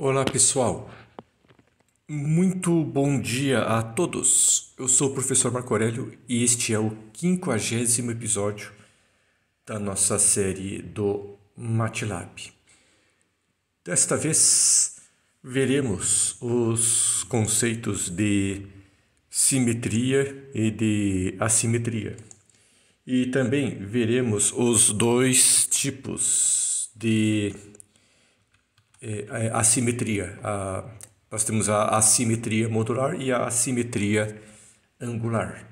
Olá pessoal, muito bom dia a todos. Eu sou o professor Marco Aurélio e este é o quinquagésimo episódio da nossa série do MATLAB. Desta vez veremos os conceitos de simetria e de assimetria e também veremos os dois tipos de a é, é, assimetria. A, nós temos a assimetria modular e a assimetria angular.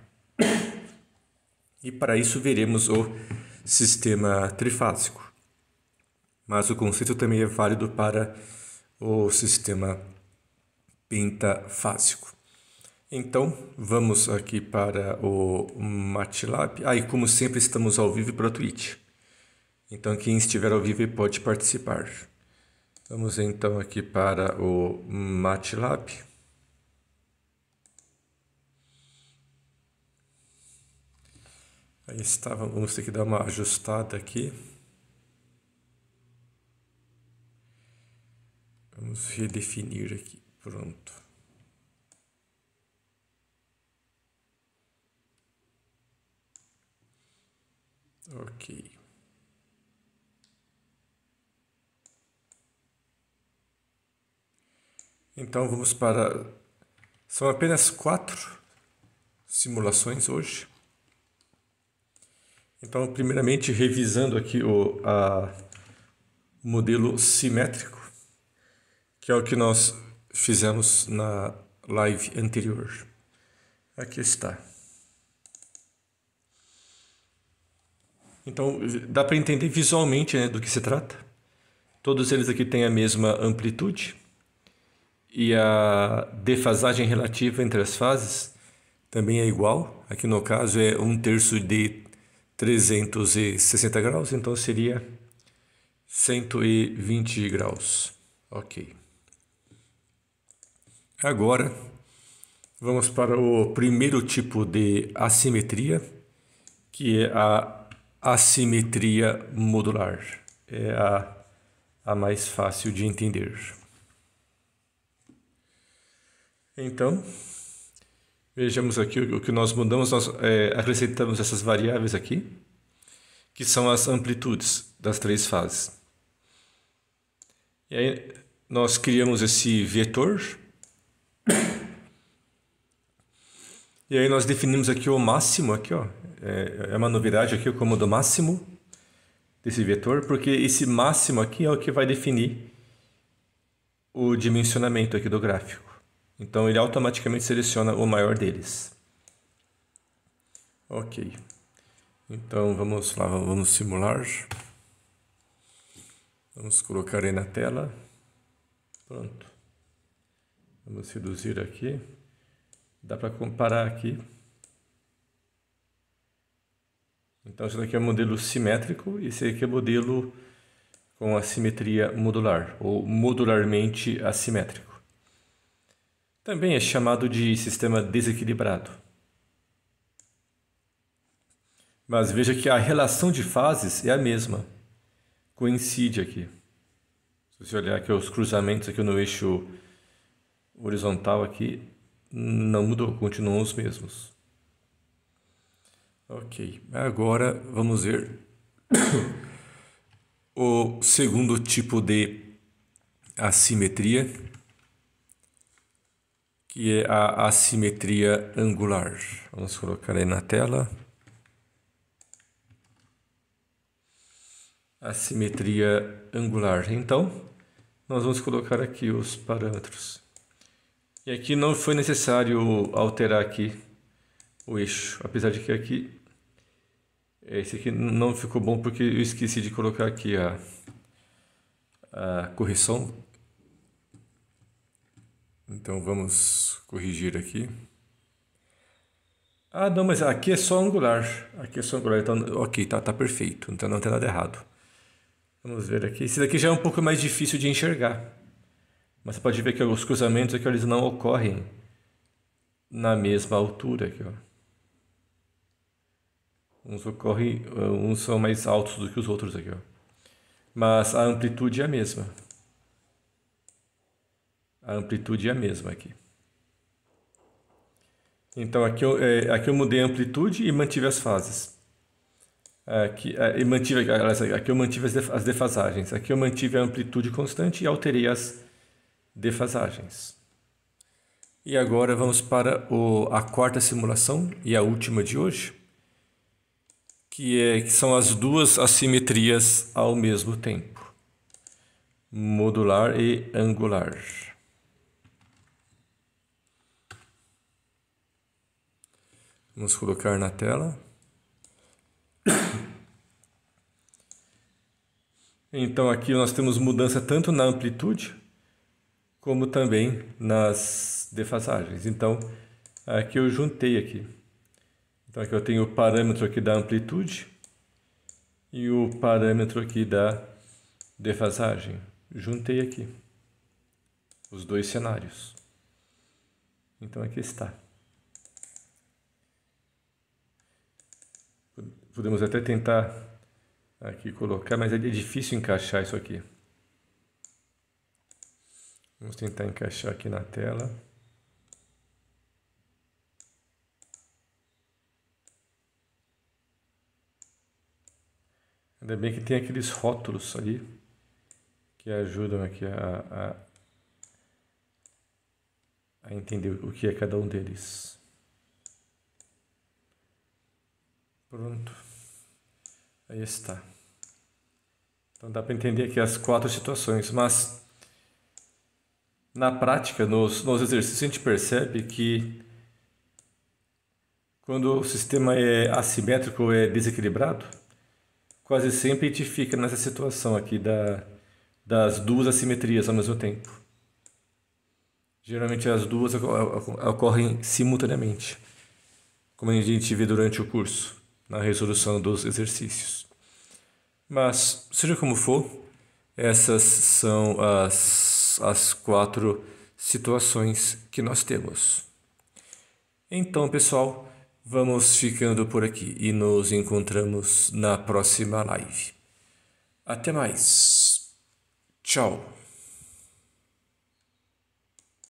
E para isso veremos o sistema trifásico. Mas o conceito também é válido para o sistema pentafásico. Então, vamos aqui para o MATLAB. Ah, e como sempre, estamos ao vivo para a Twitch. Então, quem estiver ao vivo pode participar. Vamos então aqui para o MATLAB. Aí está, vamos ter que dar uma ajustada aqui. Vamos redefinir aqui, pronto. Ok. Então vamos para. São apenas quatro simulações hoje. Então, primeiramente, revisando aqui o a, modelo simétrico, que é o que nós fizemos na live anterior. Aqui está. Então, dá para entender visualmente né, do que se trata. Todos eles aqui têm a mesma amplitude e a defasagem relativa entre as fases também é igual. Aqui no caso é um terço de 360 graus, então seria 120 graus. Ok. Agora vamos para o primeiro tipo de assimetria, que é a assimetria modular. É a, a mais fácil de entender. Então, vejamos aqui o que nós mudamos, nós é, acrescentamos essas variáveis aqui, que são as amplitudes das três fases. E aí nós criamos esse vetor, e aí nós definimos aqui o máximo, aqui ó, é, é uma novidade aqui o cômodo máximo desse vetor, porque esse máximo aqui é o que vai definir o dimensionamento aqui do gráfico. Então ele automaticamente seleciona o maior deles. Ok. Então vamos lá, vamos simular. Vamos colocar aí na tela. Pronto. Vamos reduzir aqui. Dá para comparar aqui. Então esse daqui é o modelo simétrico e esse aqui é o modelo com assimetria modular ou modularmente assimétrico. Também é chamado de sistema desequilibrado. Mas veja que a relação de fases é a mesma. Coincide aqui. Se você olhar aqui os cruzamentos aqui no eixo horizontal aqui, não mudou, continuam os mesmos. Ok, agora vamos ver o segundo tipo de assimetria que é a assimetria angular. Vamos colocar aí na tela. Assimetria angular. Então, nós vamos colocar aqui os parâmetros. E aqui não foi necessário alterar aqui o eixo, apesar de que aqui esse aqui não ficou bom porque eu esqueci de colocar aqui a, a correção então vamos corrigir aqui. Ah, não, mas aqui é só angular. Aqui é só angular. Então, ok, tá, tá perfeito. Então não tem nada errado. Vamos ver aqui. Esse daqui já é um pouco mais difícil de enxergar. Mas você pode ver que os cruzamentos aqui eles não ocorrem na mesma altura aqui, ó. Uns ocorrem, eh, uns são mais altos do que os outros aqui, ó. Mas a amplitude é a mesma a amplitude é a mesma aqui. Então aqui eu, é, aqui eu mudei a amplitude e mantive as fases. Aqui, é, e mantive, aqui eu mantive as defasagens. Aqui eu mantive a amplitude constante e alterei as defasagens. E agora vamos para o, a quarta simulação e a última de hoje, que, é, que são as duas assimetrias ao mesmo tempo, modular e angular. Vamos colocar na tela. Então aqui nós temos mudança tanto na amplitude como também nas defasagens. Então aqui eu juntei aqui. Então aqui eu tenho o parâmetro aqui da amplitude e o parâmetro aqui da defasagem. Juntei aqui os dois cenários. Então aqui está. podemos até tentar aqui colocar, mas é difícil encaixar isso aqui. Vamos tentar encaixar aqui na tela. Ainda bem que tem aqueles rótulos ali que ajudam aqui a, a, a entender o que é cada um deles. Pronto. Aí está. Então dá para entender aqui as quatro situações, mas na prática, nos, nos exercícios, a gente percebe que quando o sistema é assimétrico, é desequilibrado, quase sempre a gente fica nessa situação aqui da, das duas assimetrias ao mesmo tempo. Geralmente as duas ocorrem simultaneamente, como a gente vê durante o curso na resolução dos exercícios. Mas, seja como for, essas são as, as quatro situações que nós temos. Então, pessoal, vamos ficando por aqui e nos encontramos na próxima live. Até mais. Tchau.